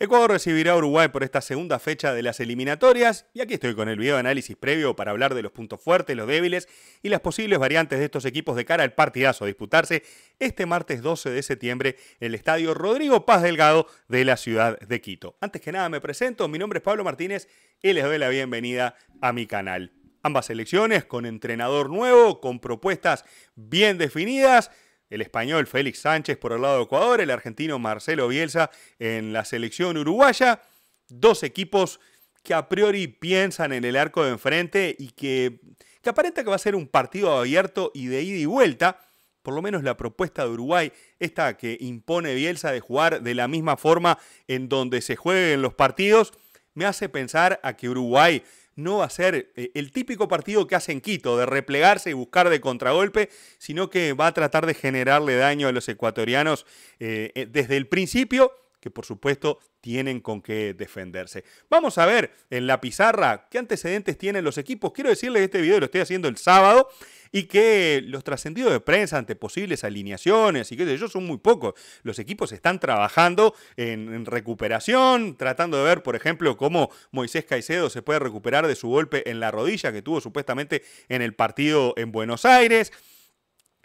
Ecuador recibirá a Uruguay por esta segunda fecha de las eliminatorias y aquí estoy con el video de análisis previo para hablar de los puntos fuertes, los débiles y las posibles variantes de estos equipos de cara al partidazo a disputarse este martes 12 de septiembre en el Estadio Rodrigo Paz Delgado de la ciudad de Quito. Antes que nada me presento, mi nombre es Pablo Martínez y les doy la bienvenida a mi canal. Ambas selecciones con entrenador nuevo, con propuestas bien definidas el español Félix Sánchez por el lado de Ecuador, el argentino Marcelo Bielsa en la selección uruguaya. Dos equipos que a priori piensan en el arco de enfrente y que, que aparenta que va a ser un partido abierto y de ida y vuelta. Por lo menos la propuesta de Uruguay, esta que impone Bielsa de jugar de la misma forma en donde se jueguen los partidos, me hace pensar a que Uruguay no va a ser eh, el típico partido que hacen Quito, de replegarse y buscar de contragolpe, sino que va a tratar de generarle daño a los ecuatorianos eh, eh, desde el principio, que por supuesto tienen con qué defenderse. Vamos a ver en la pizarra qué antecedentes tienen los equipos. Quiero decirles que este video lo estoy haciendo el sábado y que los trascendidos de prensa ante posibles alineaciones y que ellos son muy pocos. Los equipos están trabajando en, recuperación, tratando de ver, por ejemplo, cómo Moisés Caicedo se puede recuperar de su golpe en la rodilla que tuvo supuestamente en el partido en Buenos Aires.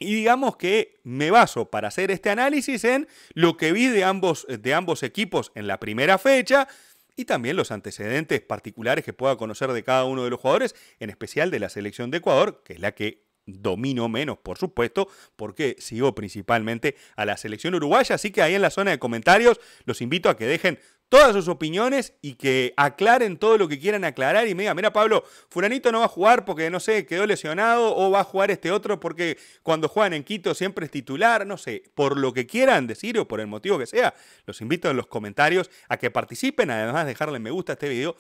Y digamos que me baso para hacer este análisis en lo que vi de ambos, de ambos equipos en la primera fecha y también los antecedentes particulares que pueda conocer de cada uno de los jugadores, en especial de la selección de Ecuador, que es la que domino menos, por supuesto, porque sigo principalmente a la selección uruguaya. Así que ahí en la zona de comentarios los invito a que dejen todas sus opiniones y que aclaren todo lo que quieran aclarar y me digan, mira Pablo, fulanito no va a jugar porque, no sé, quedó lesionado o va a jugar este otro porque cuando juegan en Quito siempre es titular, no sé, por lo que quieran decir o por el motivo que sea, los invito en los comentarios a que participen, además dejarle me gusta a este video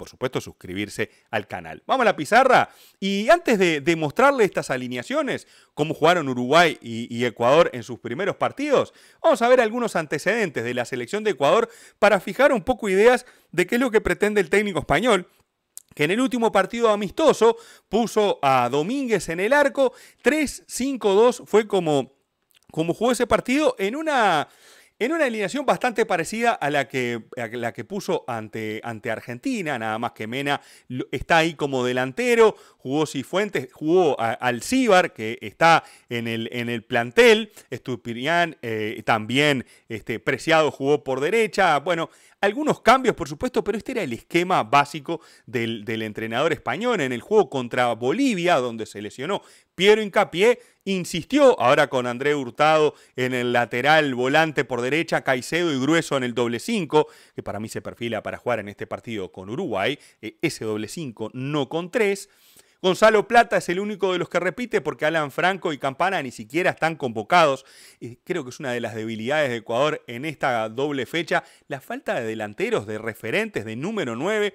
por supuesto suscribirse al canal. Vamos a la pizarra y antes de, mostrarle estas alineaciones, cómo jugaron Uruguay y, Ecuador en sus primeros partidos, vamos a ver algunos antecedentes de la selección de Ecuador para fijar un poco ideas de qué es lo que pretende el técnico español que en el último partido amistoso puso a Domínguez en el arco, 3-5-2 fue como, como jugó ese partido en una en una alineación bastante parecida a la que, la que puso ante, ante, Argentina, nada más que Mena está ahí como delantero, jugó Cifuentes, jugó Alcíbar, que está en el, en el plantel, Estupirián eh, también este, Preciado jugó por derecha, bueno, algunos cambios por supuesto, pero este era el esquema básico del, del entrenador español en el juego contra Bolivia, donde se lesionó Piero Incapié insistió ahora con André Hurtado en el lateral volante por derecha, Caicedo y Grueso en el doble 5, que para mí se perfila para jugar en este partido con Uruguay, e, ese doble 5 no con 3. Gonzalo Plata es el único de los que repite porque Alan Franco y Campana ni siquiera están convocados. creo que es una de las debilidades de Ecuador en esta doble fecha, la falta de delanteros, de referentes, de número 9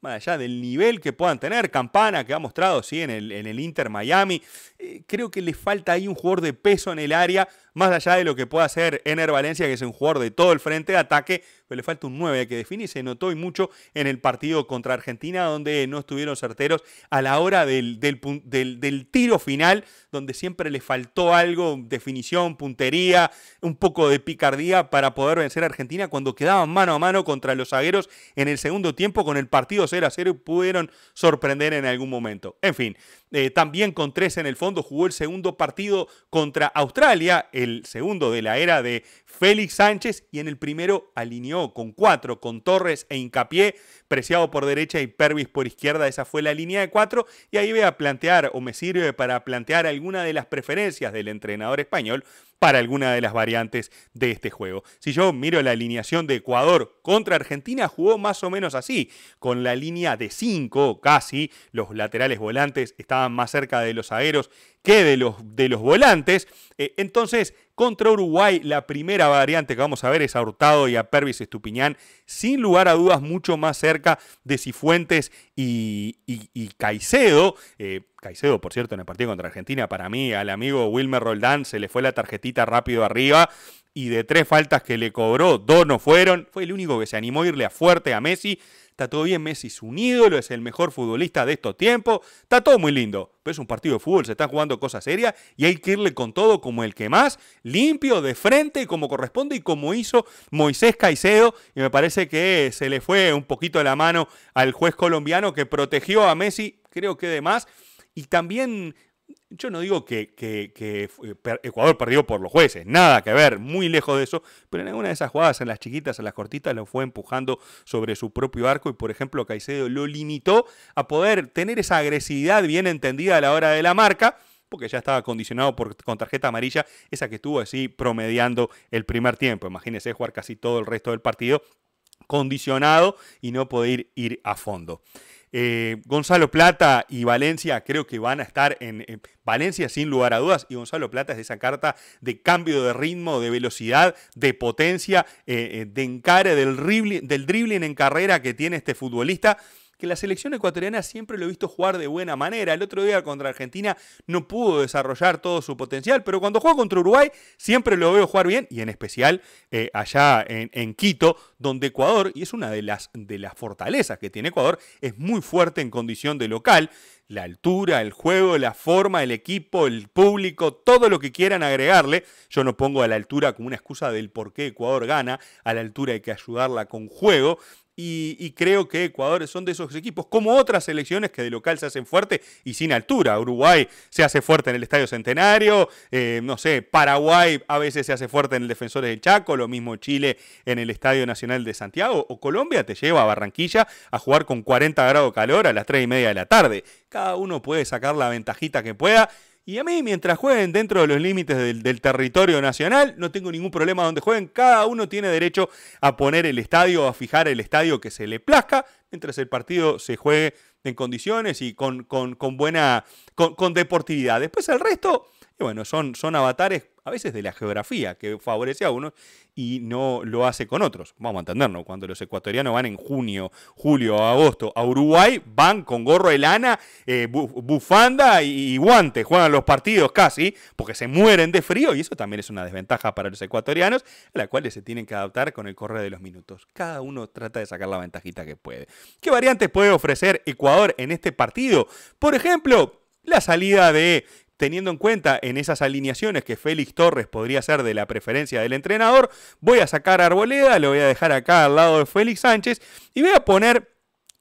más allá del nivel que puedan tener, Campana que ha mostrado sí, en, el, en el Inter Miami, eh, creo que le falta ahí un jugador de peso en el área más allá de lo que pueda hacer Ener Valencia, que es un jugador de todo el frente de ataque, pero le falta un 9 que define y se notó y mucho en el partido contra Argentina, donde no estuvieron certeros a la hora del, del, tiro final, donde siempre le faltó algo, definición, puntería, un poco de picardía para poder vencer a Argentina cuando quedaban mano a mano contra los zagueros en el segundo tiempo con el partido 0 a 0 y pudieron sorprender en algún momento. En fin, eh, también con tres en el fondo, jugó el segundo partido contra Australia, el segundo de la era de Félix Sánchez, y en el primero alineó con cuatro, con Torres e Incapié, Preciado por derecha y Pervis por izquierda, esa fue la línea de cuatro, y ahí voy a plantear, o me sirve para plantear alguna de las preferencias del entrenador español, para alguna de las variantes de este juego. Si yo miro la alineación de Ecuador contra Argentina, jugó más o menos así, con la línea de 5 casi, los laterales volantes estaban más cerca de los agueros que de los, de los volantes, eh, entonces contra Uruguay, la primera variante que vamos a ver es a Hurtado y a Pervis Estupiñán, sin lugar a dudas mucho más cerca de Cifuentes y, Caicedo. Eh, Caicedo, por cierto, en el partido contra Argentina, para mí, al amigo Wilmer Roldán se le fue la tarjetita rápido arriba y de tres faltas que le cobró, dos no fueron. Fue el único que se animó a irle a fuerte a Messi. Está todo bien, Messi es un ídolo, es el mejor futbolista de estos tiempos, está todo muy lindo. Pero es un partido de fútbol, se están jugando cosas serias y hay que irle con todo como el que más, limpio, de frente, como corresponde y como hizo Moisés Caicedo. Y me parece que se le fue un poquito la mano al juez colombiano que protegió a Messi, creo que de más. Y también yo no digo que, eh, Ecuador perdió por los jueces, nada que ver, muy lejos de eso, pero en alguna de esas jugadas, en las chiquitas, en las cortitas, lo fue empujando sobre su propio arco y, por ejemplo, Caicedo lo limitó a poder tener esa agresividad bien entendida a la hora de la marca, porque ya estaba condicionado con tarjeta amarilla, esa que estuvo así promediando el primer tiempo. Imagínense jugar casi todo el resto del partido condicionado y no poder ir a fondo. Eh, Gonzalo Plata y Valencia creo que van a estar en, eh, Valencia sin lugar a dudas y Gonzalo Plata es esa carta de cambio de ritmo, de velocidad, de potencia, eh, de encare del dribbling en carrera que tiene este futbolista que la selección ecuatoriana siempre lo he visto jugar de buena manera. El otro día contra Argentina no pudo desarrollar todo su potencial, pero cuando juega contra Uruguay siempre lo veo jugar bien, y en especial eh, allá en, Quito, donde Ecuador, y es una de las, de las fortalezas que tiene Ecuador, es muy fuerte en condición de local. La altura, el juego, la forma, el equipo, el público, todo lo que quieran agregarle. Yo no pongo a la altura como una excusa del por qué Ecuador gana, a la altura hay que ayudarla con juego y, creo que Ecuador son de esos equipos, como otras selecciones que de local se hacen fuerte y sin altura. Uruguay se hace fuerte en el Estadio Centenario, eh, no sé, Paraguay a veces se hace fuerte en el Defensores del Chaco, lo mismo Chile en el Estadio Nacional de Santiago, o Colombia te lleva a Barranquilla a jugar con 40 grados de calor a las 3 y media de la tarde. Cada uno puede sacar la ventajita que pueda. Y a mí, mientras jueguen dentro de los límites del, territorio nacional, no tengo ningún problema donde jueguen. Cada uno tiene derecho a poner el estadio, a fijar el estadio que se le plazca, mientras el partido se juegue en condiciones y con, buena, con, deportividad. Después el resto, y bueno, son, son avatares a veces de la geografía, que favorece a uno y no lo hace con otros. Vamos a entendernos, cuando los ecuatorianos van en junio, julio, agosto a Uruguay, van con gorro de lana, eh, bufanda y, guantes, juegan los partidos casi, porque se mueren de frío y eso también es una desventaja para los ecuatorianos, a la cual se tienen que adaptar con el correo de los minutos. Cada uno trata de sacar la ventajita que puede. ¿Qué variantes puede ofrecer Ecuador en este partido? Por ejemplo, la salida de teniendo en cuenta en esas alineaciones que Félix Torres podría ser de la preferencia del entrenador, voy a sacar Arboleda, lo voy a dejar acá al lado de Félix Sánchez y voy a poner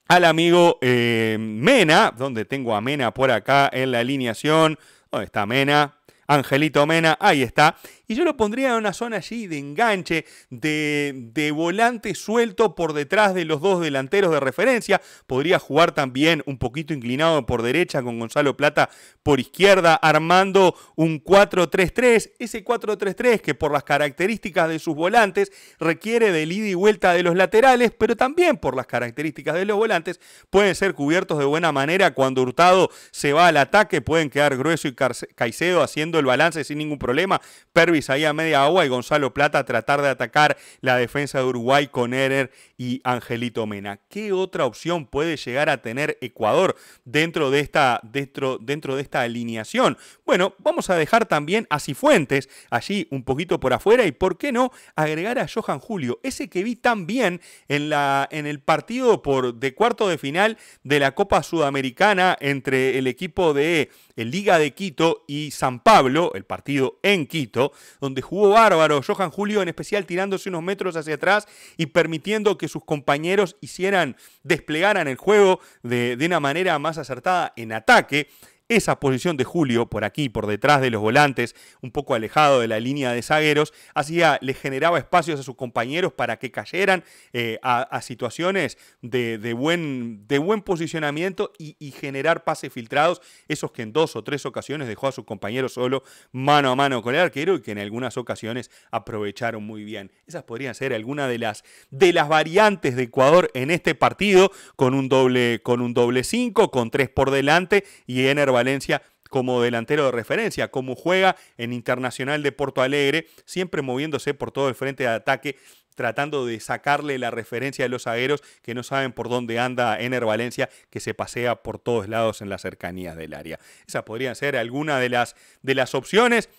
al amigo eh, Mena, donde tengo a Mena por acá en la alineación. ¿Dónde está Mena? Angelito Mena, ahí está. Y yo lo pondría en una zona allí de enganche, de, volante suelto por detrás de los dos delanteros de referencia. Podría jugar también un poquito inclinado por derecha con Gonzalo Plata por izquierda, armando un 4-3-3. Ese 4-3-3 que por las características de sus volantes requiere del ida y vuelta de los laterales, pero también por las características de los volantes pueden ser cubiertos de buena manera cuando Hurtado se va al ataque, pueden quedar grueso y Caicedo haciendo el balance sin ningún problema. pero ahí a media agua y Gonzalo Plata tratar de atacar la defensa de Uruguay con Erer y Angelito Mena. ¿Qué otra opción puede llegar a tener Ecuador dentro de esta, dentro de esta alineación? Bueno, vamos a dejar también a Cifuentes allí un poquito por afuera y por qué no agregar a Johan Julio, ese que vi tan bien en, la, en el partido por, de cuarto de final de la Copa Sudamericana entre el equipo de Liga de Quito y San Pablo, el partido en Quito, donde jugó bárbaro Johan Julio, en especial tirándose unos metros hacia atrás y permitiendo que sus compañeros hicieran, desplegaran el juego de, de una manera más acertada en ataque. Esa posición de Julio, por aquí, por detrás de los volantes, un poco alejado de la línea de zagueros, hacía, le generaba espacios a sus compañeros para que cayeran eh, a, situaciones de, buen, de buen posicionamiento y, generar pases filtrados, esos que en dos o tres ocasiones dejó a sus compañeros solo mano a mano con el arquero y que en algunas ocasiones aprovecharon muy bien. Esas podrían ser algunas de las, de las variantes de Ecuador en este partido, con un doble, con 5, con tres por delante y Ener Valencia como delantero de referencia, como juega en Internacional de Porto Alegre, siempre moviéndose por todo el frente de ataque, tratando de sacarle la referencia a los zagueros que no saben por dónde anda Ener Valencia, que se pasea por todos lados en las cercanías del área. Esa podría ser alguna de las, de las opciones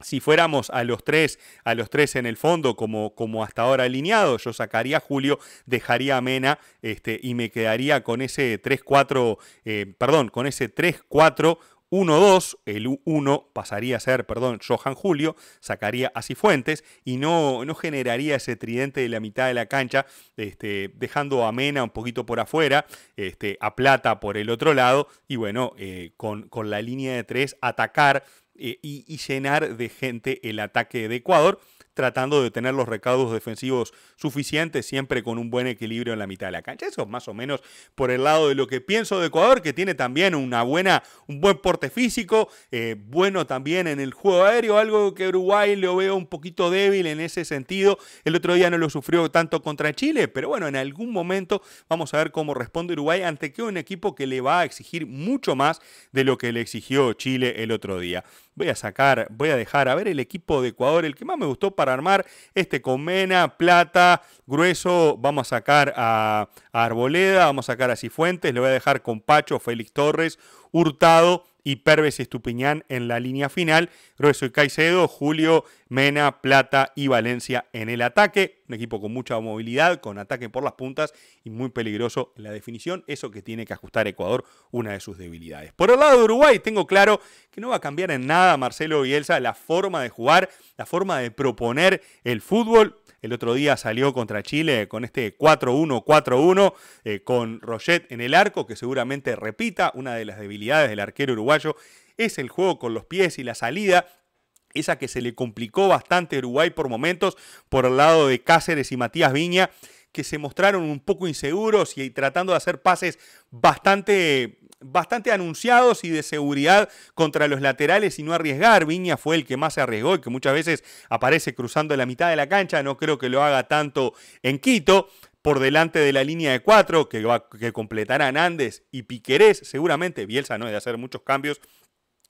si fuéramos a los tres, a los tres en el fondo, como, como hasta ahora alineado, yo sacaría a Julio, dejaría a Mena este, y me quedaría con ese 3-4, eh, perdón, con ese 3-4. 1-2, el 1 pasaría a ser, perdón, Johan Julio, sacaría a Cifuentes y no, no generaría ese tridente de la mitad de la cancha, este, dejando a Mena un poquito por afuera, este, a Plata por el otro lado y bueno, eh, con, con la línea de tres atacar eh, y, llenar de gente el ataque de Ecuador tratando de tener los recaudos defensivos suficientes, siempre con un buen equilibrio en la mitad de la cancha. Eso más o menos por el lado de lo que pienso de Ecuador, que tiene también una buena, un buen porte físico, eh, bueno también en el juego aéreo, algo que Uruguay lo veo un poquito débil en ese sentido. El otro día no lo sufrió tanto contra Chile, pero bueno, en algún momento vamos a ver cómo responde Uruguay ante que un equipo que le va a exigir mucho más de lo que le exigió Chile el otro día. Voy a sacar, voy a dejar, a ver el equipo de Ecuador, el que más me gustó para armar, este con Mena, Plata, Grueso, vamos a sacar a, Arboleda, vamos a sacar a Cifuentes, le voy a dejar con Pacho, Félix Torres, Hurtado y Pérez Estupiñán en la línea final. Grueso y Caicedo, Julio, Mena, Plata y Valencia en el ataque. Un equipo con mucha movilidad, con ataque por las puntas y muy peligroso en la definición. Eso que tiene que ajustar Ecuador, una de sus debilidades. Por el lado de Uruguay, tengo claro que no va a cambiar en nada Marcelo Bielsa la forma de jugar, la forma de proponer el fútbol. El otro día salió contra Chile con este 4-1-4-1, eh, con Roget en el arco, que seguramente repita una de las debilidades del arquero uruguayo. Es el juego con los pies y la salida esa que se le complicó bastante a Uruguay por momentos por el lado de Cáceres y Matías Viña, que se mostraron un poco inseguros y tratando de hacer pases bastante bastante anunciados y de seguridad contra los laterales y no arriesgar. Viña fue el que más se arriesgó y que muchas veces aparece cruzando la mitad de la cancha. No creo que lo haga tanto en Quito. Por delante de la línea de cuatro que, va, que completarán Andes y Piquerés. Seguramente Bielsa no de hacer muchos cambios.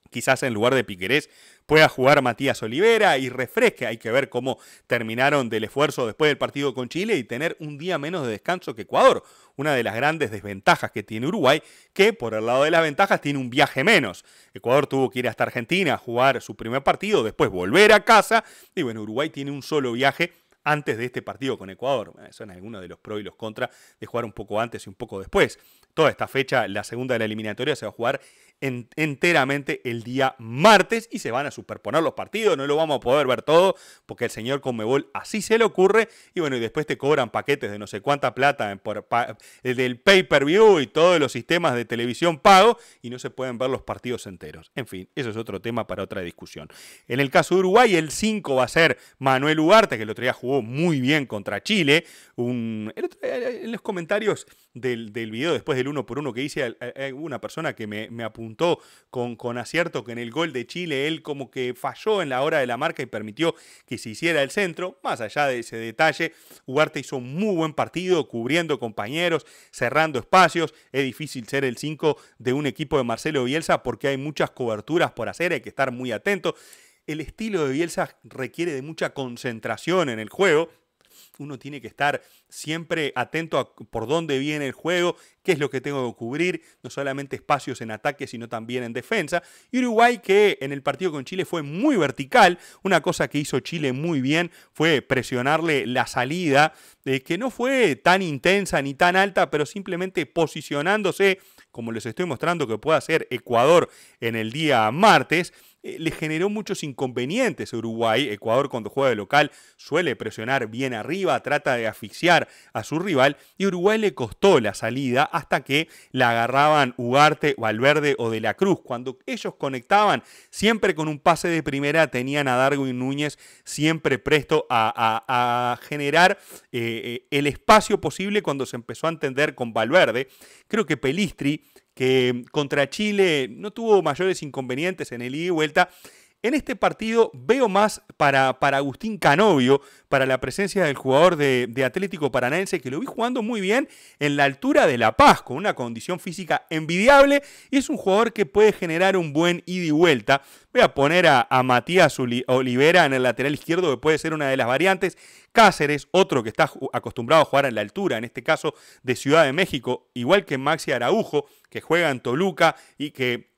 Quizás en lugar de Piquerés pueda jugar Matías Olivera y refresque. Hay que ver cómo terminaron del esfuerzo después del partido con Chile y tener un día menos de descanso que Ecuador. Una de las grandes desventajas que tiene Uruguay, que por el lado de las ventajas tiene un viaje menos. Ecuador tuvo que ir hasta Argentina a jugar su primer partido, después volver a casa. Y bueno, Uruguay tiene un solo viaje antes de este partido con Ecuador. Son algunos de los pros y los contras de jugar un poco antes y un poco después. Toda esta fecha, la segunda de la eliminatoria, se va a jugar enteramente el día martes y se van a superponer los partidos, no lo vamos a poder ver todo porque el señor Conmebol así se le ocurre y bueno, y después te cobran paquetes de no sé cuánta plata el eh, del pay-per-view y todos los sistemas de televisión pago y no se pueden ver los partidos enteros. En fin, eso es otro tema para otra discusión. En el caso de Uruguay, el 5 va a ser Manuel Ugarte, que el otro día jugó muy bien contra Chile. en los comentarios del, del video después del uno por uno que hice, una persona que me, me apuntó con, con, acierto que en el gol de Chile él como que falló en la hora de la marca y permitió que se hiciera el centro. Más allá de ese detalle, Ugarte hizo un muy buen partido, cubriendo compañeros, cerrando espacios. Es difícil ser el 5 de un equipo de Marcelo Bielsa porque hay muchas coberturas por hacer, hay que estar muy atento. El estilo de Bielsa requiere de mucha concentración en el juego, uno tiene que estar siempre atento a por dónde viene el juego, qué es lo que tengo que cubrir, no solamente espacios en ataque, sino también en defensa. Y Uruguay que en el partido con Chile fue muy vertical, una cosa que hizo Chile muy bien fue presionarle la salida, eh, que no fue tan intensa ni tan alta, pero simplemente posicionándose, como les estoy mostrando que puede hacer Ecuador en el día martes, eh, le generó muchos inconvenientes a Uruguay. Ecuador cuando juega de local suele presionar bien arriba, trata de asfixiar a su rival y Uruguay le costó la salida hasta que la agarraban Ugarte, Valverde o De la Cruz. Cuando ellos conectaban, siempre con un pase de primera tenían a Darwin Núñez siempre presto a, generar eh, eh, el espacio posible cuando se empezó a entender con Valverde. Creo que Pelistri que contra Chile no tuvo mayores inconvenientes en el ida y vuelta en este partido veo más para, para Agustín Canovio, para la presencia del jugador de, Atlético Paranaense, que lo vi jugando muy bien en la altura de La Paz, con una condición física envidiable, y es un jugador que puede generar un buen ida y vuelta. Voy a poner a, Matías Olivera en el lateral izquierdo, que puede ser una de las variantes. Cáceres, otro que está acostumbrado a jugar en la altura, en este caso de Ciudad de México, igual que Maxi Araujo, que juega en Toluca y que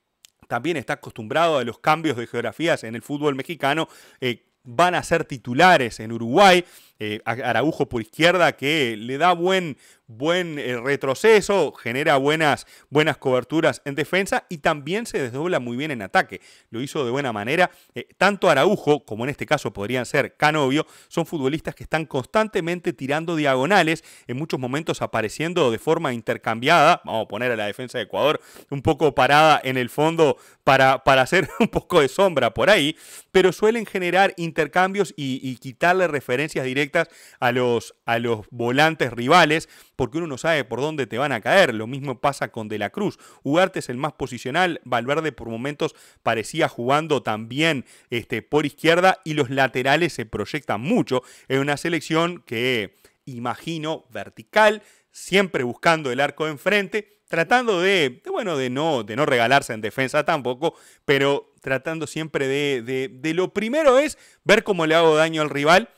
también está acostumbrado a los cambios de geografías en el fútbol mexicano. Eh, van a ser titulares en Uruguay. Eh, Araujo por izquierda que le da buen buen eh, retroceso, genera buenas, buenas coberturas en defensa y también se desdobla muy bien en ataque. Lo hizo de buena manera. Eh, tanto Araujo, como en este caso podrían ser Canovio, son futbolistas que están constantemente tirando diagonales, en muchos momentos apareciendo de forma intercambiada. Vamos a poner a la defensa de Ecuador un poco parada en el fondo para, para hacer un poco de sombra por ahí, pero suelen generar intercambios y, quitarle referencias directas a los, a los volantes rivales porque uno no sabe por dónde te van a caer. Lo mismo pasa con De la Cruz. Ugarte es el más posicional, Valverde por momentos parecía jugando también este, por izquierda y los laterales se proyectan mucho en una selección que imagino vertical, siempre buscando el arco de enfrente, tratando de, bueno, de no, de no regalarse en defensa tampoco, pero tratando siempre de, de lo primero es ver cómo le hago daño al rival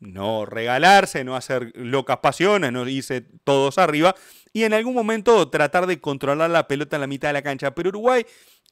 no regalarse, no hacer locas pasiones, no irse todos arriba y en algún momento tratar de controlar la pelota en la mitad de la cancha. Pero Uruguay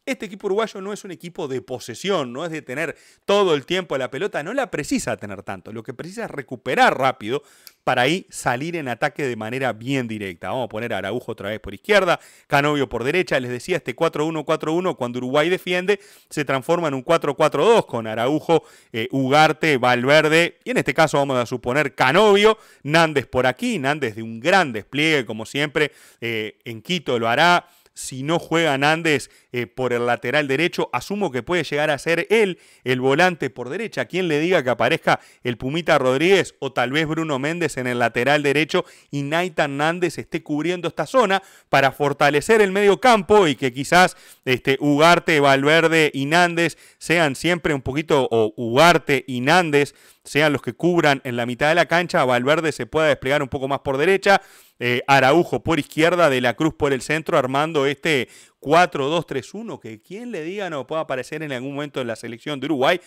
este equipo uruguayo no es un equipo de posesión, no es de tener todo el tiempo la pelota, no la precisa tener tanto. Lo que precisa es recuperar rápido para ahí salir en ataque de manera bien directa. Vamos a poner a Araujo otra vez por izquierda, Canovio por derecha. Les decía, este 4-1-4-1, cuando Uruguay defiende, se transforma en un 4-4-2 con Araujo, eh, Ugarte, Valverde y en este caso vamos a suponer Canovio, Nández por aquí, Nández de un gran despliegue, como siempre, eh, en Quito lo hará si no juega Nández eh, por el lateral derecho, asumo que puede llegar a ser él el volante por derecha. Quien le diga que aparezca el Pumita Rodríguez o tal vez Bruno Méndez en el lateral derecho y Naitan Nández esté cubriendo esta zona para fortalecer el medio campo y que quizás este, Ugarte, Valverde y Nández sean siempre un poquito, o Ugarte y Nández sean los que cubran en la mitad de la cancha, Valverde se pueda desplegar un poco más por derecha. Eh, Araujo por izquierda, De la Cruz por el centro, armando este 4-2-3-1, que quien le diga no pueda aparecer en algún momento en la selección de Uruguay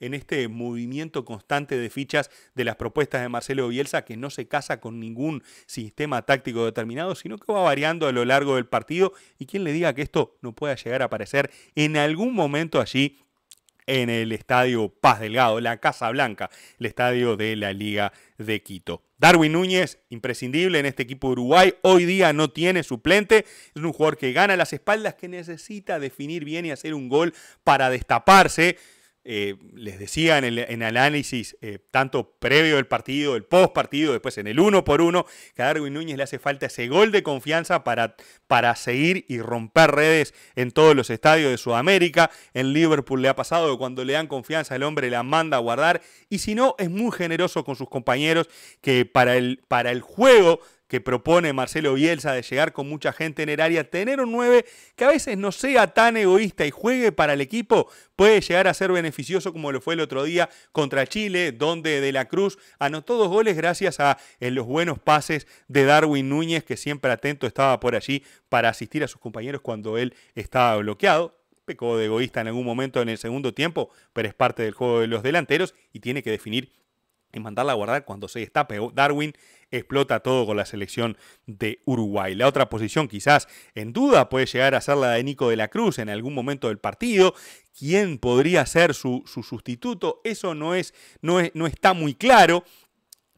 en este movimiento constante de fichas de las propuestas de Marcelo Bielsa, que no se casa con ningún sistema táctico determinado, sino que va variando a lo largo del partido. Y quien le diga que esto no pueda llegar a aparecer en algún momento allí en el estadio Paz Delgado, la Casa Blanca, el estadio de la Liga de Quito. Darwin Núñez, imprescindible en este equipo de Uruguay, hoy día no tiene suplente, es un jugador que gana las espaldas, que necesita definir bien y hacer un gol para destaparse. Eh, les decía en el análisis, eh, tanto previo del partido, el post partido, después en el uno por uno, que a Darwin Núñez le hace falta ese gol de confianza para, para seguir y romper redes en todos los estadios de Sudamérica. En Liverpool le ha pasado que cuando le dan confianza el hombre la manda a guardar. Y si no, es muy generoso con sus compañeros que para el, para el juego que propone Marcelo Bielsa de llegar con mucha gente en el área, tener un 9 que a veces no sea tan egoísta y juegue para el equipo puede llegar a ser beneficioso como lo fue el otro día contra Chile, donde De la Cruz anotó dos goles gracias a los buenos pases de Darwin Núñez, que siempre atento estaba por allí para asistir a sus compañeros cuando él estaba bloqueado pecó de egoísta en algún momento en el segundo tiempo, pero es parte del juego de los delanteros y tiene que definir y mandarla a guardar cuando se destape. Darwin explota todo con la selección de Uruguay. La otra posición quizás en duda puede llegar a ser la de Nico de la Cruz en algún momento del partido. ¿Quién podría ser su, su sustituto? Eso no, es, no, es, no está muy claro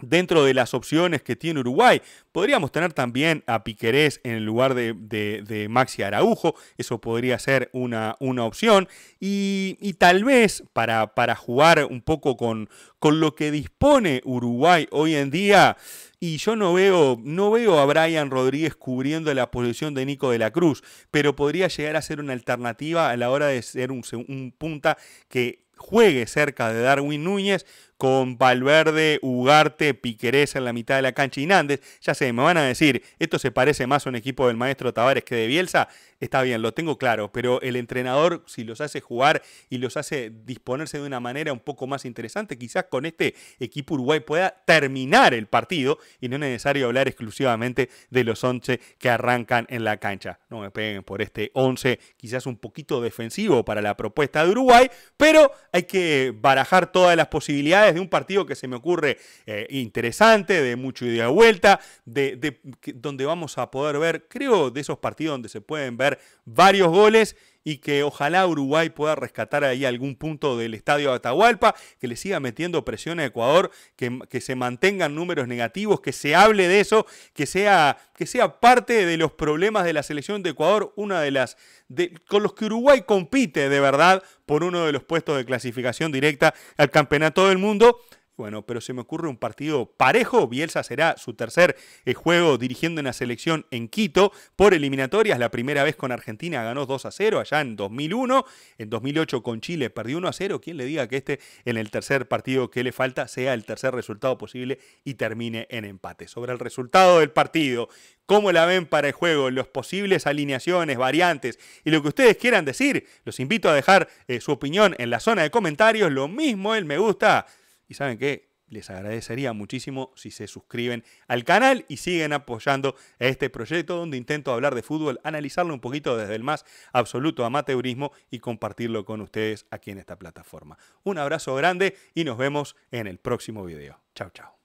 dentro de las opciones que tiene Uruguay. Podríamos tener también a Piquerés en el lugar de, Maxi Araujo, eso podría ser una, una opción. Y, tal vez para, para jugar un poco con, con, lo que dispone Uruguay hoy en día, y yo no veo, no veo a Brian Rodríguez cubriendo la posición de Nico de la Cruz, pero podría llegar a ser una alternativa a la hora de ser un, un punta que juegue cerca de Darwin Núñez con Valverde, Ugarte, Piquereza en la mitad de la cancha y Nández. Ya sé, me van a decir, esto se parece más a un equipo del maestro Tavares que de Bielsa. Está bien, lo tengo claro, pero el entrenador, si los hace jugar y los hace disponerse de una manera un poco más interesante, quizás con este equipo Uruguay pueda terminar el partido y no es necesario hablar exclusivamente de los 11 que arrancan en la cancha. No me peguen por este 11, quizás un poquito defensivo para la propuesta de Uruguay, pero hay que barajar todas las posibilidades de un partido que se me ocurre eh, interesante, de mucho ida y vuelta, de, donde vamos a poder ver, creo, de esos partidos donde se pueden ver varios goles y que ojalá Uruguay pueda rescatar ahí algún punto del estadio Atahualpa, que le siga metiendo presión a Ecuador, que, que se mantengan números negativos, que se hable de eso, que sea, que sea parte de los problemas de la selección de Ecuador, una de las de, con los que Uruguay compite de verdad por uno de los puestos de clasificación directa al Campeonato del Mundo. Bueno, pero se me ocurre un partido parejo. Bielsa será su tercer eh, juego dirigiendo una selección en Quito por eliminatorias. La primera vez con Argentina ganó 2 a 0 allá en 2001. En 2008 con Chile perdió 1 a 0. ¿Quién le diga que este en el tercer partido que le falta sea el tercer resultado posible y termine en empate? Sobre el resultado del partido, cómo la ven para el juego, las posibles alineaciones, variantes y lo que ustedes quieran decir, los invito a dejar eh, su opinión en la zona de comentarios. Lo mismo el me gusta y saben qué, les agradecería muchísimo si se suscriben al canal y siguen apoyando este proyecto donde intento hablar de fútbol, analizarlo un poquito desde el más absoluto amateurismo y compartirlo con ustedes aquí en esta plataforma. Un abrazo grande y nos vemos en el próximo video. Chao, chao.